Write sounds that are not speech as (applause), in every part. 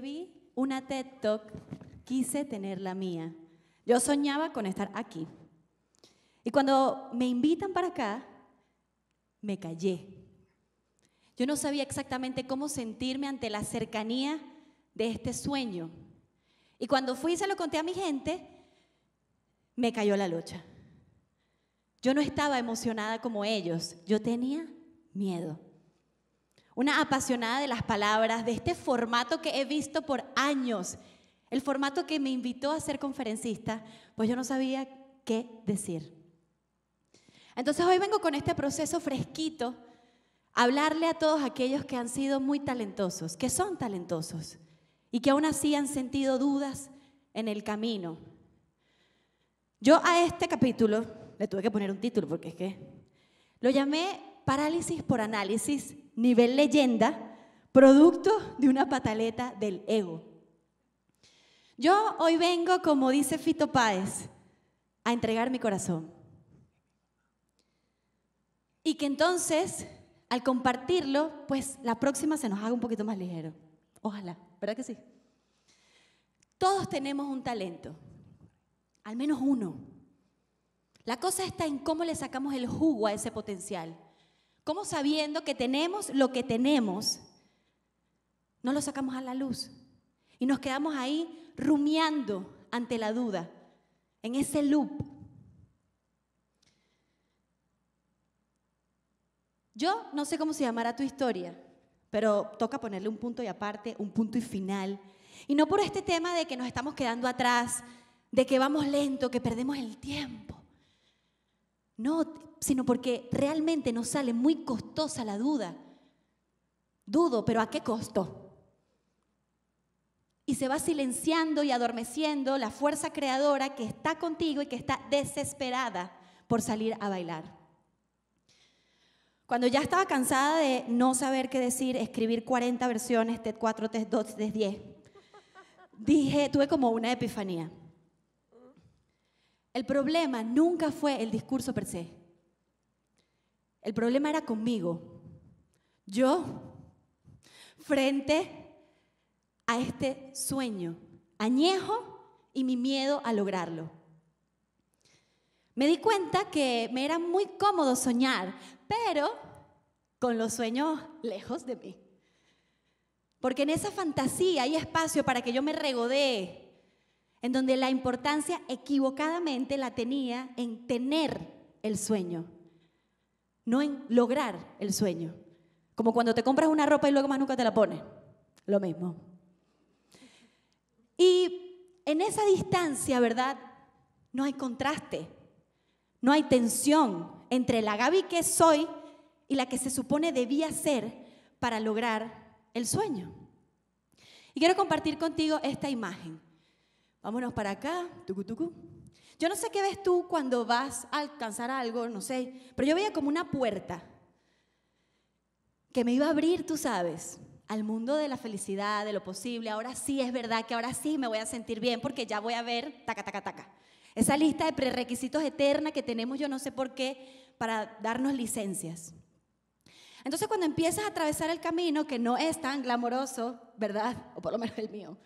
vi una TED Talk, quise tener la mía. Yo soñaba con estar aquí. Y cuando me invitan para acá, me callé. Yo no sabía exactamente cómo sentirme ante la cercanía de este sueño. Y cuando fui y se lo conté a mi gente, me cayó la lucha. Yo no estaba emocionada como ellos, yo tenía miedo una apasionada de las palabras, de este formato que he visto por años, el formato que me invitó a ser conferencista, pues yo no sabía qué decir. Entonces hoy vengo con este proceso fresquito, a hablarle a todos aquellos que han sido muy talentosos, que son talentosos y que aún así han sentido dudas en el camino. Yo a este capítulo le tuve que poner un título porque es que lo llamé Parálisis por Análisis nivel leyenda, producto de una pataleta del ego. Yo hoy vengo, como dice Fito Páez, a entregar mi corazón. Y que entonces, al compartirlo, pues la próxima se nos haga un poquito más ligero. Ojalá, ¿verdad que sí? Todos tenemos un talento, al menos uno. La cosa está en cómo le sacamos el jugo a ese potencial. ¿Cómo sabiendo que tenemos lo que tenemos, no lo sacamos a la luz? Y nos quedamos ahí rumiando ante la duda, en ese loop. Yo no sé cómo se llamará tu historia, pero toca ponerle un punto y aparte, un punto y final. Y no por este tema de que nos estamos quedando atrás, de que vamos lento, que perdemos el tiempo. No, sino porque realmente nos sale muy costosa la duda. Dudo, pero ¿a qué costo? Y se va silenciando y adormeciendo la fuerza creadora que está contigo y que está desesperada por salir a bailar. Cuando ya estaba cansada de no saber qué decir, escribir 40 versiones, test 4, test 2, test 10, dije, tuve como una epifanía. El problema nunca fue el discurso per se. El problema era conmigo. Yo, frente a este sueño añejo y mi miedo a lograrlo. Me di cuenta que me era muy cómodo soñar, pero con los sueños lejos de mí. Porque en esa fantasía hay espacio para que yo me regodee, en donde la importancia equivocadamente la tenía en tener el sueño no en lograr el sueño. Como cuando te compras una ropa y luego más nunca te la pones. Lo mismo. Y en esa distancia, ¿verdad? No hay contraste, no hay tensión entre la Gaby que soy y la que se supone debía ser para lograr el sueño. Y quiero compartir contigo esta imagen. Vámonos para acá, tucu, tucu. Yo no sé qué ves tú cuando vas a alcanzar algo, no sé, pero yo veía como una puerta que me iba a abrir, tú sabes, al mundo de la felicidad, de lo posible. Ahora sí es verdad que ahora sí me voy a sentir bien porque ya voy a ver, taca, taca, taca. Esa lista de prerequisitos eterna que tenemos, yo no sé por qué, para darnos licencias. Entonces cuando empiezas a atravesar el camino, que no es tan glamoroso, ¿verdad? O por lo menos el mío,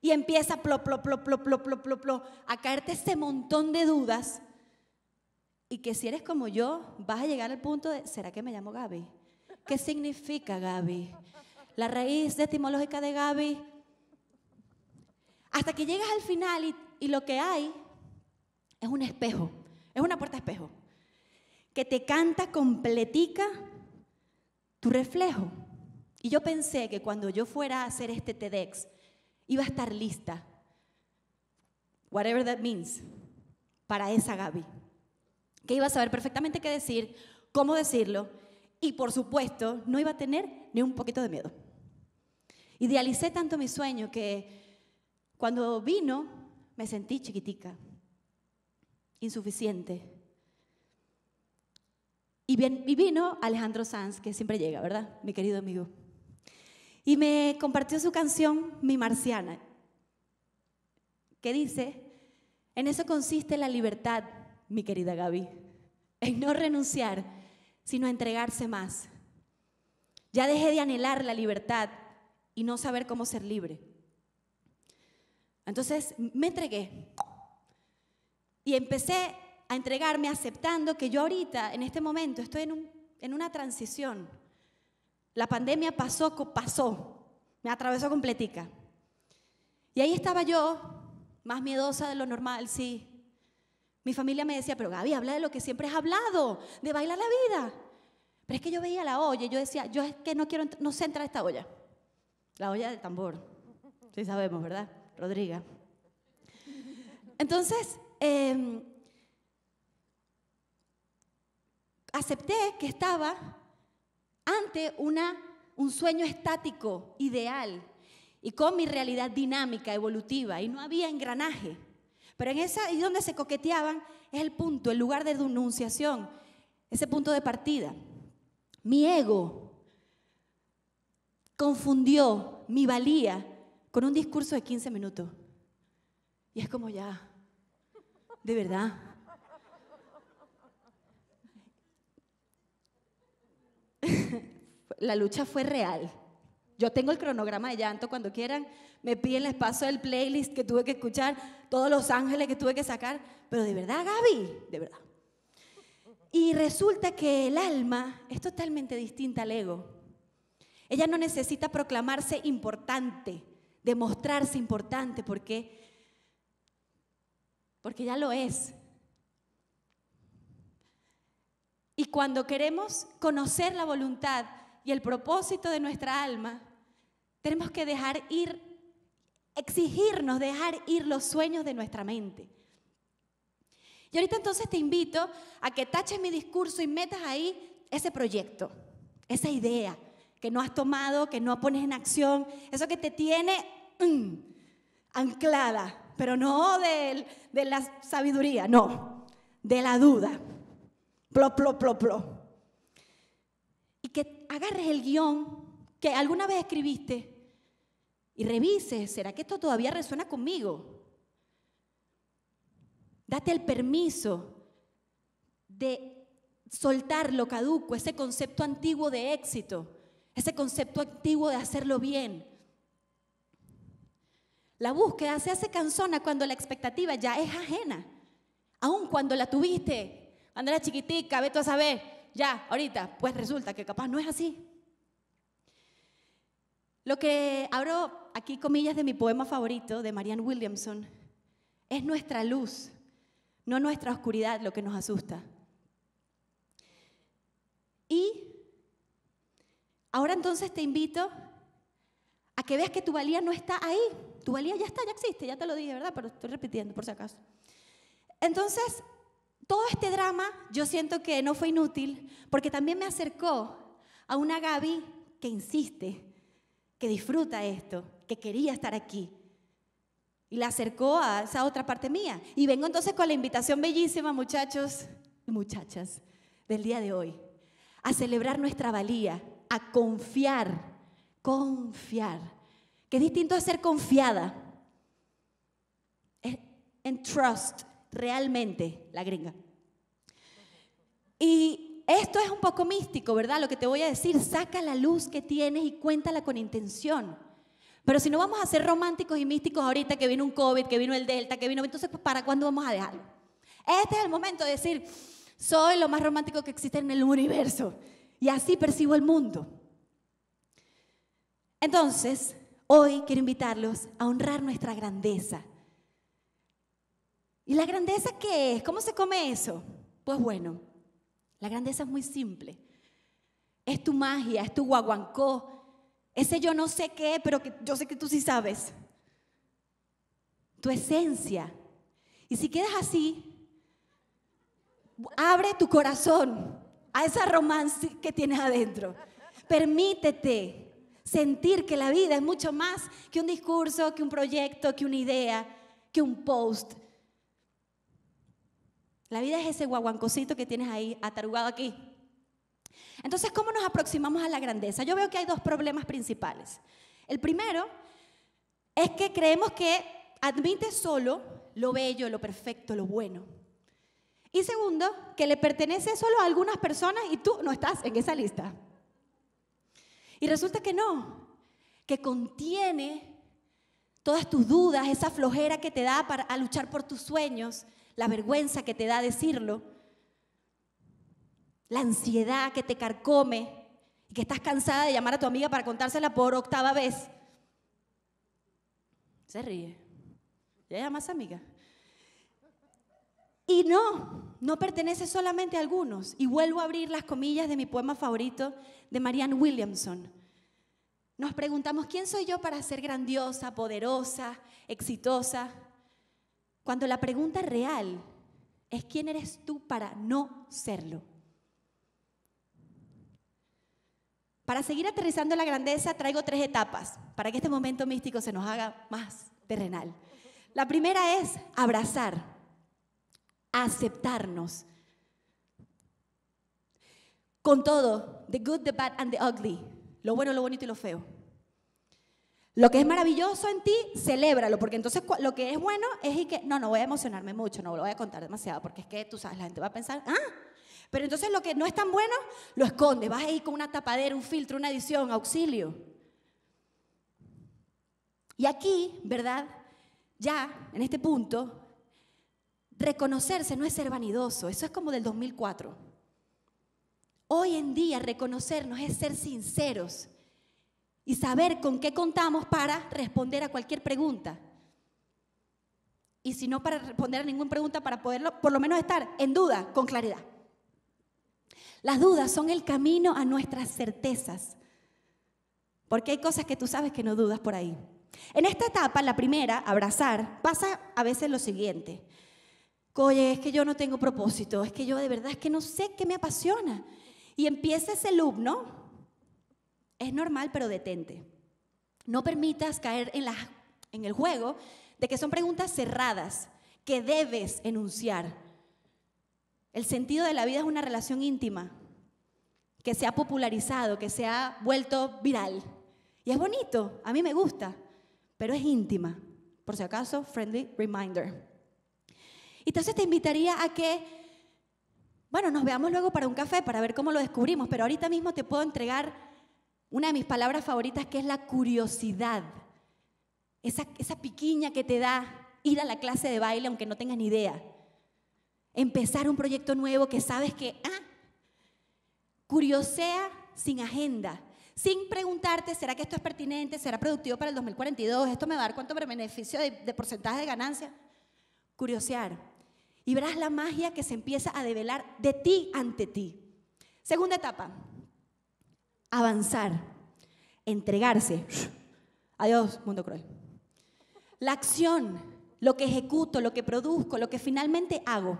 y empieza plop, plop, plop, plop, plop, plop, plop, a caerte este montón de dudas. Y que si eres como yo, vas a llegar al punto de, ¿será que me llamo Gaby? ¿Qué significa Gaby? La raíz etimológica de Gaby. Hasta que llegas al final y, y lo que hay es un espejo, es una puerta espejo, que te canta completica tu reflejo. Y yo pensé que cuando yo fuera a hacer este TEDx, iba a estar lista. Whatever that means. Para esa Gaby. Que iba a saber perfectamente qué decir, cómo decirlo. Y por supuesto, no iba a tener ni un poquito de miedo. Idealicé tanto mi sueño que cuando vino me sentí chiquitica, insuficiente. Y, bien, y vino Alejandro Sanz, que siempre llega, ¿verdad? Mi querido amigo. Y me compartió su canción Mi Marciana, que dice, en eso consiste la libertad, mi querida Gaby, en no renunciar, sino entregarse más. Ya dejé de anhelar la libertad y no saber cómo ser libre. Entonces me entregué y empecé a entregarme aceptando que yo ahorita, en este momento, estoy en, en una transición la pandemia pasó, pasó, me atravesó completica. Y ahí estaba yo, más miedosa de lo normal, sí. Mi familia me decía, pero Gaby, habla de lo que siempre has hablado, de bailar la vida. Pero es que yo veía la olla y yo decía, yo es que no quiero, no sé entrar a esta olla. La olla del tambor. Sí sabemos, ¿verdad? Rodriga. Entonces, em, acepté que estaba ante una, un sueño estático, ideal, y con mi realidad dinámica, evolutiva, y no había engranaje. Pero en esa, y donde se coqueteaban, es el punto, el lugar de denunciación, ese punto de partida. Mi ego confundió mi valía con un discurso de 15 minutos. Y es como ya, de verdad. la lucha fue real. Yo tengo el cronograma de llanto cuando quieran. Me piden el espacio del playlist que tuve que escuchar, todos los ángeles que tuve que sacar. Pero de verdad, Gaby, de verdad. Y resulta que el alma es totalmente distinta al ego. Ella no necesita proclamarse importante, demostrarse importante, porque porque ya lo es. Y cuando queremos conocer la voluntad y el propósito de nuestra alma, tenemos que dejar ir, exigirnos dejar ir los sueños de nuestra mente. Y ahorita entonces te invito a que taches mi discurso y metas ahí ese proyecto, esa idea que no has tomado, que no pones en acción, eso que te tiene mm, anclada, pero no de la sabiduría, no, de la duda. plop, plop, plop y que agarres el guión que alguna vez escribiste y revises, ¿será que esto todavía resuena conmigo? Date el permiso de soltar lo caduco, ese concepto antiguo de éxito, ese concepto antiguo de hacerlo bien. La búsqueda se hace cansona cuando la expectativa ya es ajena, aun cuando la tuviste cuando era chiquitica, tú a saber, ya, ahorita, pues resulta que capaz no es así. Lo que abro aquí comillas de mi poema favorito de Marianne Williamson, es nuestra luz, no nuestra oscuridad lo que nos asusta. Y ahora entonces te invito a que veas que tu valía no está ahí. Tu valía ya está, ya existe, ya te lo dije, ¿verdad? Pero estoy repitiendo por si acaso. Entonces, todo este drama yo siento que no fue inútil porque también me acercó a una Gaby que insiste, que disfruta esto, que quería estar aquí. Y la acercó a esa otra parte mía. Y vengo entonces con la invitación bellísima, muchachos y muchachas, del día de hoy, a celebrar nuestra valía, a confiar, confiar, ¿Qué distinto a ser confiada. En trust, realmente la gringa. Y esto es un poco místico, ¿verdad? Lo que te voy a decir, saca la luz que tienes y cuéntala con intención. Pero si no vamos a ser románticos y místicos ahorita que vino un COVID, que vino el Delta, que vino, entonces pues, ¿para cuándo vamos a dejarlo? Este es el momento de decir, soy lo más romántico que existe en el universo y así percibo el mundo. Entonces, hoy quiero invitarlos a honrar nuestra grandeza, ¿Y la grandeza qué es? ¿Cómo se come eso? Pues bueno, la grandeza es muy simple. Es tu magia, es tu guaguancó, ese yo no sé qué, pero que yo sé que tú sí sabes. Tu esencia. Y si quedas así, abre tu corazón a esa romance que tienes adentro. Permítete sentir que la vida es mucho más que un discurso, que un proyecto, que una idea, que un post, la vida es ese guaguancocito que tienes ahí atarugado aquí. Entonces, ¿cómo nos aproximamos a la grandeza? Yo veo que hay dos problemas principales. El primero es que creemos que admite solo lo bello, lo perfecto, lo bueno. Y segundo, que le pertenece solo a algunas personas y tú no estás en esa lista. Y resulta que no, que contiene todas tus dudas, esa flojera que te da para, a luchar por tus sueños, la vergüenza que te da decirlo, la ansiedad que te carcome y que estás cansada de llamar a tu amiga para contársela por octava vez. Se ríe. Ya llamas amiga. Y no, no pertenece solamente a algunos. Y vuelvo a abrir las comillas de mi poema favorito de Marianne Williamson. Nos preguntamos, ¿quién soy yo para ser grandiosa, poderosa, exitosa? Cuando la pregunta real es quién eres tú para no serlo. Para seguir aterrizando la grandeza traigo tres etapas para que este momento místico se nos haga más terrenal. La primera es abrazar, aceptarnos. Con todo, the good, the bad and the ugly, lo bueno, lo bonito y lo feo. Lo que es maravilloso en ti, celébralo, porque entonces lo que es bueno es y que, no, no voy a emocionarme mucho, no lo voy a contar demasiado, porque es que tú sabes, la gente va a pensar, ah, pero entonces lo que no es tan bueno, lo esconde, vas a ir con una tapadera, un filtro, una edición, auxilio. Y aquí, ¿verdad? Ya, en este punto, reconocerse no es ser vanidoso, eso es como del 2004. Hoy en día reconocernos es ser sinceros y saber con qué contamos para responder a cualquier pregunta. Y si no para responder a ninguna pregunta, para poderlo, por lo menos estar en duda con claridad. Las dudas son el camino a nuestras certezas, porque hay cosas que tú sabes que no dudas por ahí. En esta etapa, la primera, abrazar, pasa a veces lo siguiente. Oye, es que yo no tengo propósito, es que yo de verdad es que no sé qué me apasiona. Y empieza ese loop, ¿no? Es normal, pero detente. No permitas caer en, la, en el juego de que son preguntas cerradas que debes enunciar. El sentido de la vida es una relación íntima que se ha popularizado, que se ha vuelto viral. Y es bonito, a mí me gusta, pero es íntima. Por si acaso, friendly reminder. Entonces te invitaría a que, bueno, nos veamos luego para un café para ver cómo lo descubrimos, pero ahorita mismo te puedo entregar una de mis palabras favoritas que es la curiosidad. Esa, esa piquiña que te da ir a la clase de baile aunque no tengas ni idea. Empezar un proyecto nuevo que sabes que, ah, curiosea sin agenda, sin preguntarte, ¿será que esto es pertinente? ¿Será productivo para el 2042? ¿Esto me va a dar cuánto beneficio de porcentaje de ganancia? Curiosear. Y verás la magia que se empieza a develar de ti ante ti. Segunda etapa, avanzar, entregarse. Adiós, mundo cruel. La acción, lo que ejecuto, lo que produzco, lo que finalmente hago.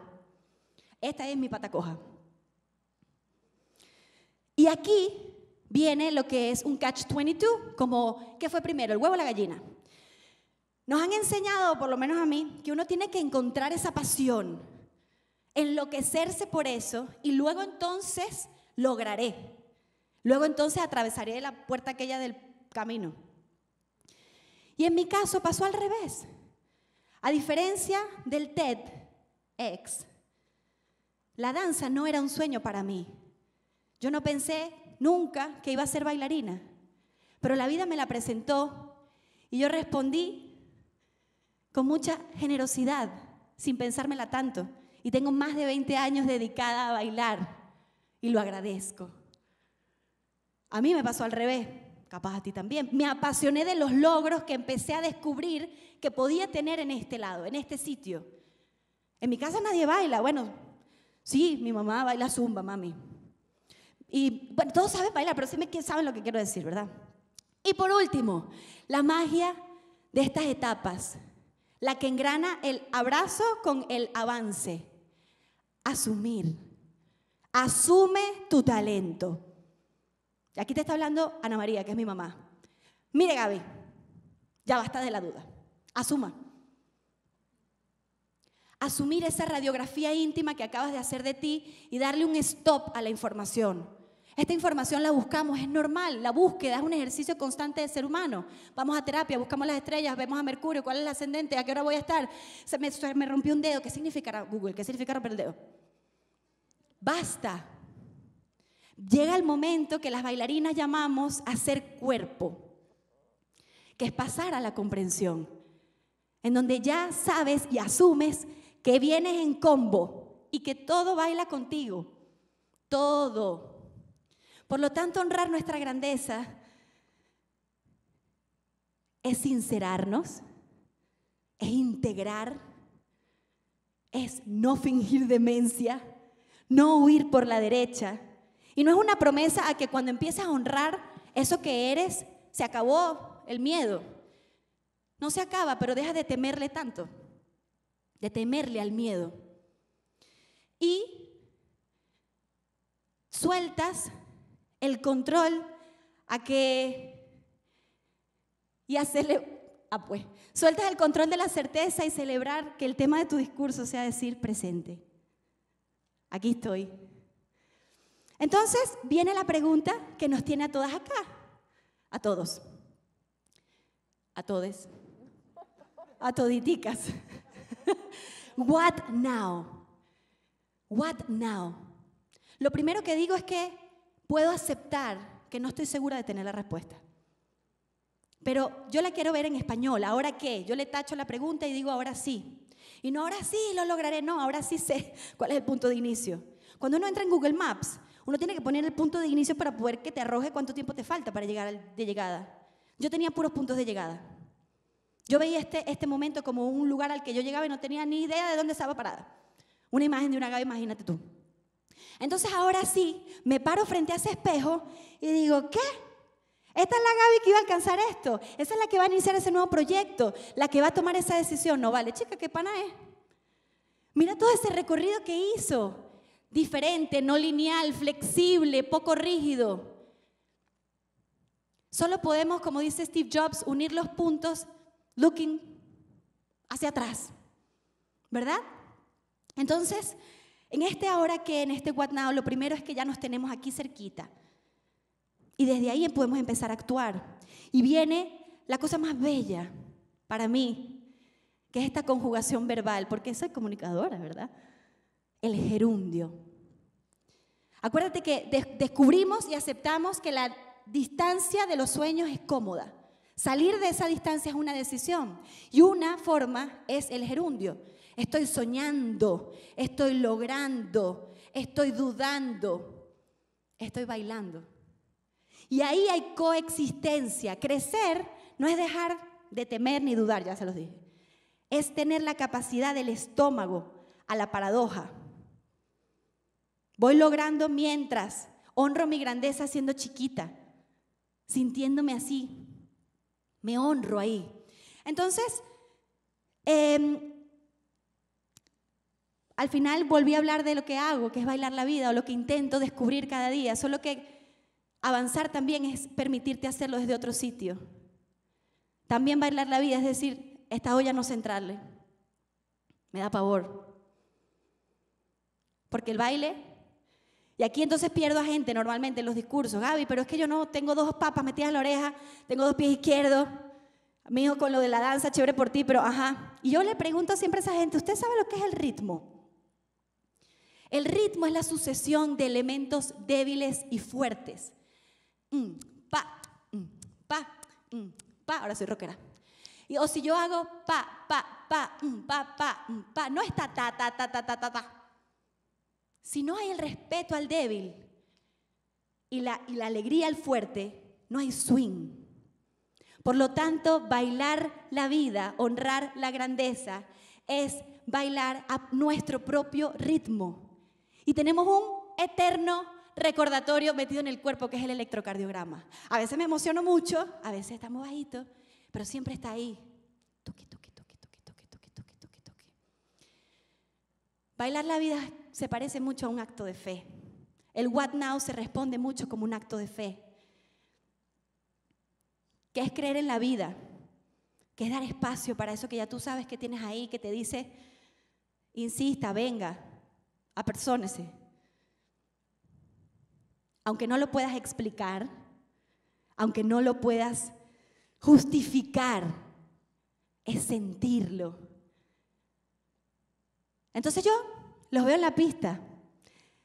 Esta es mi patacoja. Y aquí viene lo que es un catch-22, como ¿qué fue primero, el huevo o la gallina? Nos han enseñado, por lo menos a mí, que uno tiene que encontrar esa pasión, enloquecerse por eso y luego entonces lograré. Luego entonces atravesaré la puerta aquella del camino. Y en mi caso pasó al revés. A diferencia del TED, ex, la danza no era un sueño para mí. Yo no pensé nunca que iba a ser bailarina, pero la vida me la presentó y yo respondí con mucha generosidad, sin pensármela tanto. Y tengo más de 20 años dedicada a bailar y lo agradezco. A mí me pasó al revés, capaz a ti también. Me apasioné de los logros que empecé a descubrir que podía tener en este lado, en este sitio. En mi casa nadie baila. Bueno, sí, mi mamá baila zumba, mami. Y bueno, todos saben bailar, pero sí saben lo que quiero decir, ¿verdad? Y por último, la magia de estas etapas, la que engrana el abrazo con el avance. Asumir. Asume tu talento aquí te está hablando Ana María, que es mi mamá. Mire, Gaby, ya basta de la duda. Asuma. Asumir esa radiografía íntima que acabas de hacer de ti y darle un stop a la información. Esta información la buscamos, es normal, la búsqueda es un ejercicio constante de ser humano. Vamos a terapia, buscamos las estrellas, vemos a Mercurio, cuál es el ascendente, a qué hora voy a estar. Se me, rompió un dedo, ¿qué significará Google? ¿Qué significará romper el dedo? Basta llega el momento que las bailarinas llamamos hacer cuerpo, que es pasar a la comprensión, en donde ya sabes y asumes que vienes en combo y que todo baila contigo, todo. Por lo tanto, honrar nuestra grandeza es sincerarnos, es integrar, es no fingir demencia, no huir por la derecha, y no es una promesa a que cuando empieces a honrar eso que eres, se acabó el miedo. No se acaba, pero deja de temerle tanto, de temerle al miedo. Y sueltas el control a que y hacerle ah pues sueltas el control de la certeza y celebrar que el tema de tu discurso sea decir presente aquí estoy entonces viene la pregunta que nos tiene a todas acá, a todos, a todes, a toditicas. (laughs) What now? What now? Lo primero que digo es que puedo aceptar que no estoy segura de tener la respuesta. Pero yo la quiero ver en español. ¿Ahora qué? Yo le tacho la pregunta y digo ahora sí. Y no ahora sí lo lograré, no, ahora sí sé cuál es el punto de inicio. Cuando uno entra en Google Maps, uno tiene que poner el punto de inicio para poder que te arroje cuánto tiempo te falta para llegar de llegada. Yo tenía puros puntos de llegada. Yo veía este, este momento como un lugar al que yo llegaba y no tenía ni idea de dónde estaba parada. Una imagen de una Gaby, imagínate tú. Entonces ahora sí, me paro frente a ese espejo y digo, ¿qué? Esta es la Gaby que iba a alcanzar esto. Esa es la que va a iniciar ese nuevo proyecto, la que va a tomar esa decisión. No vale, chica, qué pana es. Mira todo ese recorrido que hizo diferente, no lineal, flexible, poco rígido. Solo podemos, como dice Steve Jobs, unir los puntos looking hacia atrás, ¿verdad? Entonces, en este ahora que, en este what now, lo primero es que ya nos tenemos aquí cerquita. Y desde ahí podemos empezar a actuar. Y viene la cosa más bella para mí, que es esta conjugación verbal, porque soy comunicadora, ¿verdad? el gerundio. Acuérdate que descubrimos y aceptamos que la distancia de los sueños es cómoda. Salir de esa distancia es una decisión y una forma es el gerundio. Estoy soñando, estoy logrando, estoy dudando, estoy bailando. Y ahí hay coexistencia. Crecer no es dejar de temer ni dudar, ya se los dije. Es tener la capacidad del estómago a la paradoja Voy logrando mientras honro mi grandeza siendo chiquita, sintiéndome así. Me honro ahí. Entonces, em, al final volví a hablar de lo que hago, que es bailar la vida, o lo que intento descubrir cada día, solo que avanzar también es permitirte hacerlo desde otro sitio. También bailar la vida es decir, esta olla no centrarle, me da pavor. Porque el baile y aquí entonces pierdo a gente normalmente en los discursos. Gaby, pero es que yo no tengo dos papas metidas en la oreja, tengo dos pies izquierdos. amigo con lo de la danza, chévere por ti, pero ajá. Y yo le pregunto siempre a esa gente, ¿usted sabe lo que es el ritmo? El ritmo es la sucesión de elementos débiles y fuertes. Mm, pa, mm, pa, mm, pa, ahora soy rockera. o si yo hago pa, pa, pa, mm, pa, pa, mm, pa, no está ta, ta, ta, ta, ta, ta, ta. Si no hay el respeto al débil y la, alegría al fuerte, no hay swing. Por lo tanto, bailar la vida, honrar la grandeza, es bailar a nuestro propio ritmo. Y tenemos un eterno recordatorio metido en el cuerpo que es el electrocardiograma. A veces me emociono mucho, a veces estamos bajitos, pero siempre está ahí. Toque, toque, toque, toque, toque, toque, toque, toque, Bailar la vida se parece mucho a un acto de fe. El what now se responde mucho como un acto de fe, qué es creer en la vida, que es dar espacio para eso que ya tú sabes que tienes ahí, que te dice, insista, venga, apersónese. Aunque no lo puedas explicar, aunque no lo puedas justificar, es sentirlo. Entonces yo los veo en la pista.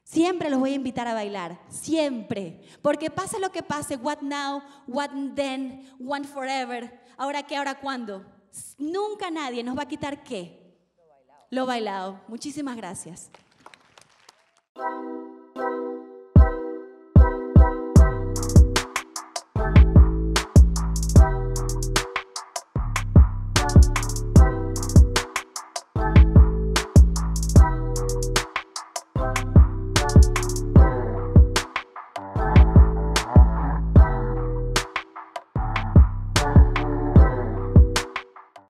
Siempre los voy a invitar a bailar, siempre. Porque pase lo que pase, what now, what then, what forever, ahora qué, ahora cuándo. Nunca nadie nos va a quitar qué. Lo bailado. Lo bailado. Muchísimas gracias.